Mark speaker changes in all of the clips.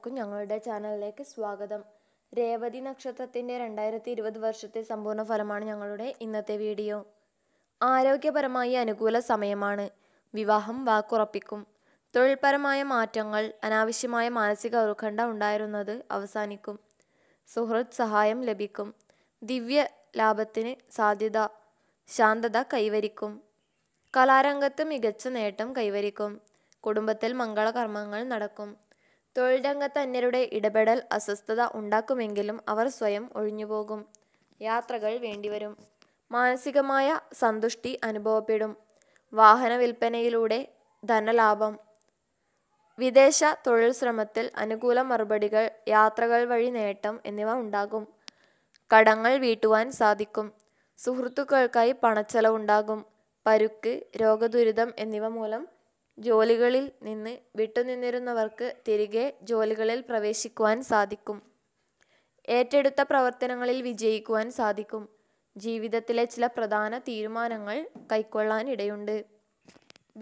Speaker 1: എല്ലാവർക്കും ഞങ്ങളുടെ ചാനലിലേക്ക് സ്വാഗതം രേവതി നക്ഷത്രത്തിൻ്റെ രണ്ടായിരത്തി ഇരുപത് വർഷത്തെ സമ്പൂർണ്ണ ഫലമാണ് ഞങ്ങളുടെ ഇന്നത്തെ വീഡിയോ ആരോഗ്യപരമായി അനുകൂല സമയമാണ് വിവാഹം വാക്കുറപ്പിക്കും തൊഴിൽപരമായ മാറ്റങ്ങൾ അനാവശ്യമായ മാനസിക ഉത്കണ്ഠ ഉണ്ടായിരുന്നത് അവസാനിക്കും സുഹൃത്ത് സഹായം ലഭിക്കും ദിവ്യ ലാഭത്തിന് സാധ്യത ശാന്തത കൈവരിക്കും കലാരംഗത്ത് മികച്ച നേട്ടം കൈവരിക്കും കുടുംബത്തിൽ മംഗളകർമ്മങ്ങൾ നടക്കും തൊഴിൽ രംഗത്ത് അന്യരുടെ ഇടപെടൽ അസ്വസ്ഥത ഉണ്ടാക്കുമെങ്കിലും അവർ സ്വയം ഒഴിഞ്ഞുപോകും യാത്രകൾ വേണ്ടിവരും മാനസികമായ സന്തുഷ്ടി അനുഭവപ്പെടും വാഹന വിൽപ്പനയിലൂടെ ധനലാഭം വിദേശ തൊഴിൽ ശ്രമത്തിൽ അനുകൂല മറുപടികൾ യാത്രകൾ വഴി നേട്ടം എന്നിവ ഉണ്ടാകും കടങ്ങൾ വീട്ടുവാൻ സാധിക്കും സുഹൃത്തുക്കൾക്കായി പണച്ചെലവുണ്ടാകും പരുക്ക് രോഗദുരിതം എന്നിവ മൂലം ജോലികളിൽ നിന്ന് വിട്ടുനിന്നിരുന്നവർക്ക് തിരികെ ജോലികളിൽ പ്രവേശിക്കുവാൻ സാധിക്കും ഏറ്റെടുത്ത പ്രവർത്തനങ്ങളിൽ വിജയിക്കുവാൻ സാധിക്കും ജീവിതത്തിലെ ചില പ്രധാന തീരുമാനങ്ങൾ കൈക്കൊള്ളാൻ ഇടയുണ്ട്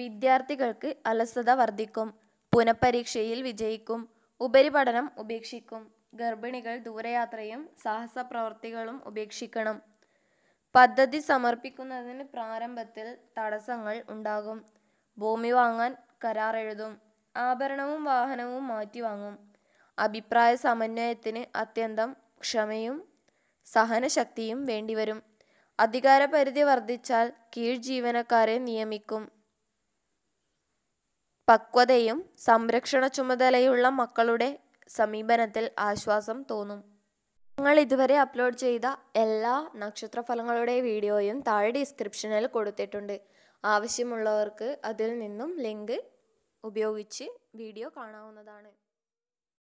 Speaker 1: വിദ്യാർത്ഥികൾക്ക് അലസത വർദ്ധിക്കും പുനഃപരീക്ഷയിൽ വിജയിക്കും ഉപരിപഠനം ഉപേക്ഷിക്കും ഗർഭിണികൾ ദൂരയാത്രയും സാഹസ പ്രവർത്തികളും ഉപേക്ഷിക്കണം പദ്ധതി സമർപ്പിക്കുന്നതിന് പ്രാരംഭത്തിൽ തടസ്സങ്ങൾ ഉണ്ടാകും ഭൂമി വാങ്ങാൻ കരാർ എഴുതും ആഭരണവും വാഹനവും മാറ്റി വാങ്ങും അഭിപ്രായ സമന്വയത്തിന് അത്യന്തം ക്ഷമയും സഹനശക്തിയും വേണ്ടിവരും അധികാരപരിധി വർദ്ധിച്ചാൽ കീഴ് ജീവനക്കാരെ നിയമിക്കും പക്വതയും സംരക്ഷണ ചുമതലയുള്ള മക്കളുടെ സമീപനത്തിൽ ആശ്വാസം തോന്നും നിങ്ങൾ ഇതുവരെ അപ്ലോഡ് ചെയ്ത എല്ലാ നക്ഷത്രഫലങ്ങളുടെ വീഡിയോയും താഴെ ഡിസ്ക്രിപ്ഷനിൽ കൊടുത്തിട്ടുണ്ട് ആവശ്യമുള്ളവർക്ക് അതിൽ നിന്നും ലിങ്ക് ഉപയോഗിച്ച് വീഡിയോ കാണാവുന്നതാണ്